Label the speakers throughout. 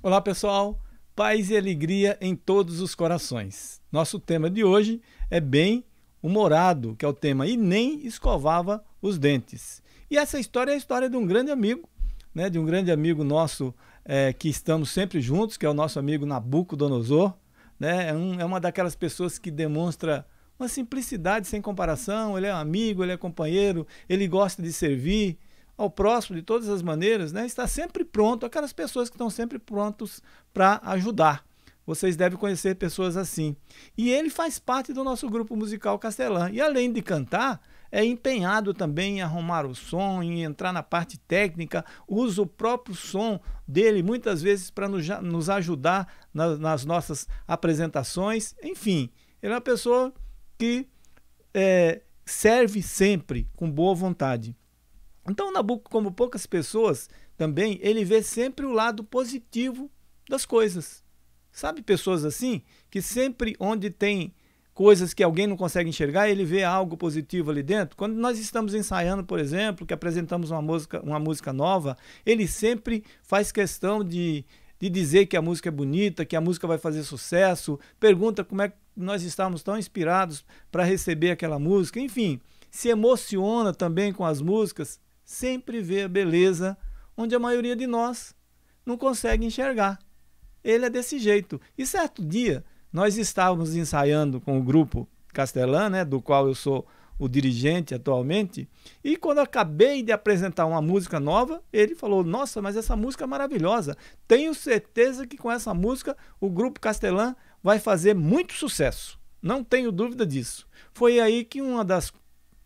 Speaker 1: Olá, pessoal. Paz e alegria em todos os corações. Nosso tema de hoje é bem humorado, que é o tema e nem escovava os dentes. E essa história é a história de um grande amigo, né, de um grande amigo nosso é, que estamos sempre juntos, que é o nosso amigo Nabucodonosor. Né, é, um, é uma daquelas pessoas que demonstra uma simplicidade sem comparação. Ele é um amigo, ele é companheiro, ele gosta de servir, ao próximo de todas as maneiras, né? Está sempre pronto, aquelas pessoas que estão sempre prontos para ajudar. Vocês devem conhecer pessoas assim. E ele faz parte do nosso grupo musical Castelã. E além de cantar, é empenhado também em arrumar o som, em entrar na parte técnica, usa o próprio som dele muitas vezes para nos, nos, ajudar na, nas nossas apresentações. Enfim, ele é uma pessoa que é, serve sempre com boa vontade. Então, Nabucco, como poucas pessoas também, ele vê sempre o lado positivo das coisas. Sabe pessoas assim que sempre onde tem coisas que alguém não consegue enxergar, ele vê algo positivo ali dentro. Quando nós estamos ensaiando, por exemplo, que apresentamos uma música, uma música nova, ele sempre faz questão de, de dizer que a música é bonita, que a música vai fazer sucesso, pergunta como é que nós estamos tão inspirados para receber aquela música, enfim, se emociona também com as músicas sempre vê a beleza onde a maioria de nós não consegue enxergar. Ele é desse jeito. E certo dia, nós estávamos ensaiando com o grupo Castelã, né, do qual eu sou o dirigente atualmente, e quando acabei de apresentar uma música nova, ele falou: Nossa, mas essa música é maravilhosa. Tenho certeza que com essa música o grupo Castelã vai fazer muito sucesso. Não tenho dúvida disso. Foi aí que uma das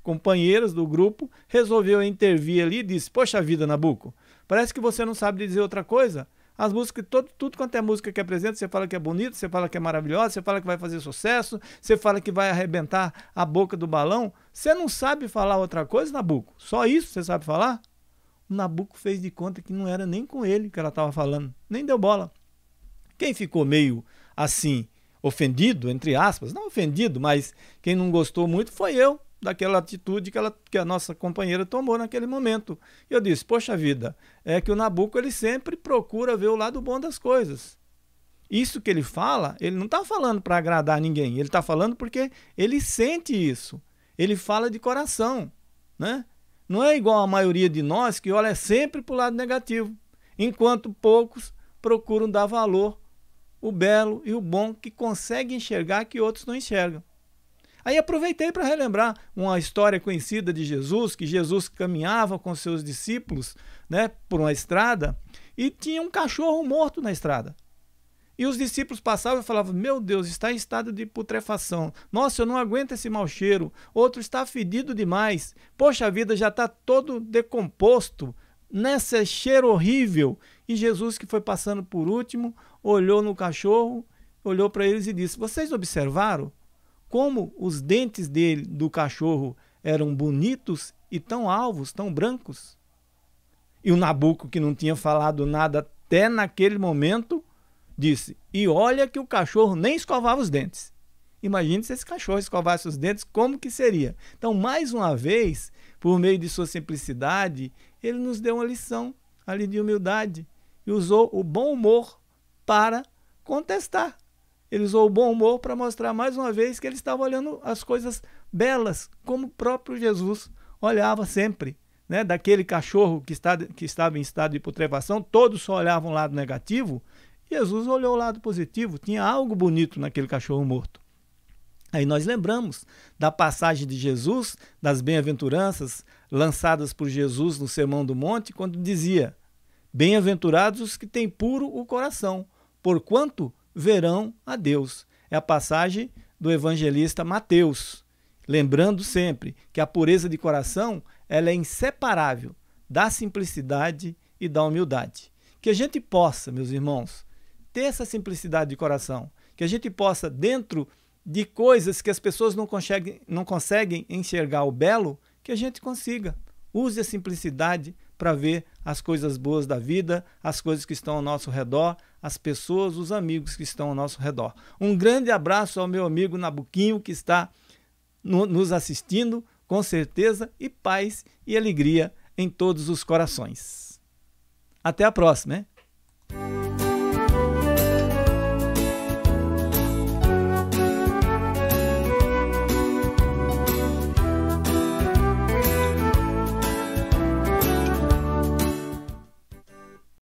Speaker 1: companheiras do grupo, resolveu intervir ali e disse: Poxa vida, Nabuco, parece que você não sabe dizer outra coisa. As músicas, todo, tudo quanto é música que apresenta, você fala que é bonito, você fala que é maravilhosa, você fala que vai fazer sucesso, você fala que vai arrebentar a boca do balão. Você não sabe falar outra coisa, Nabuco? Só isso você sabe falar? O Nabuco fez de conta que não era nem com ele que ela estava falando, nem deu bola. Quem ficou meio assim, ofendido, entre aspas, não ofendido, mas quem não gostou muito foi eu, daquela atitude que, ela, que a nossa companheira tomou naquele momento. E eu disse, poxa vida, é que o Nabucco ele sempre procura ver o lado bom das coisas. Isso que ele fala, ele não está falando para agradar ninguém, ele está falando porque ele sente isso. Ele fala de coração, né? Não é igual a maioria de nós que olha sempre para o lado negativo, enquanto poucos procuram dar valor o belo e o bom que consegue enxergar que outros não enxergam. Aí aproveitei para relembrar uma história conhecida de Jesus, que Jesus caminhava com seus discípulos né, por uma estrada e tinha um cachorro morto na estrada. E os discípulos passavam e falavam: Meu Deus, está em estado de putrefação. Nossa, eu não aguento esse mau cheiro. Outro está fedido demais. Poxa vida, já está todo decomposto. Nesse é cheiro horrível. E Jesus, que foi passando por último, olhou no cachorro, olhou para eles e disse: Vocês observaram? como os dentes dele do cachorro eram bonitos e tão alvos, tão brancos. E o Nabuco, que não tinha falado nada até naquele momento, disse: E olha que o cachorro nem escovava os dentes. Imagine se esse cachorro escovasse os dentes, como que seria? Então, mais uma vez, por meio de sua simplicidade, ele nos deu uma lição ali de humildade e usou o bom humor para contestar ele usou o bom humor para mostrar mais uma vez que ele estava olhando as coisas belas, como o próprio Jesus olhava sempre. Né? Daquele cachorro que, está, que estava em estado de putrefação, todos só olhavam o lado negativo. Jesus olhou o lado positivo, tinha algo bonito naquele cachorro morto. Aí nós lembramos da passagem de Jesus, das bem-aventuranças lançadas por Jesus no Sermão do Monte, quando dizia: Bem-aventurados os que têm puro o coração, porquanto verão a Deus. É a passagem do evangelista Mateus. Lembrando sempre que a pureza de coração ela é inseparável da simplicidade e da humildade. Que a gente possa, meus irmãos, ter essa simplicidade de coração, que a gente possa, dentro de coisas que as pessoas não conseguem, não conseguem enxergar o belo, que a gente consiga. Use a simplicidade para ver as coisas boas da vida, as coisas que estão ao nosso redor, as pessoas, os amigos que estão ao nosso redor. Um grande abraço ao meu amigo Nabuquinho que está no, nos assistindo, com certeza, e paz e alegria em todos os corações. Até a próxima, hein?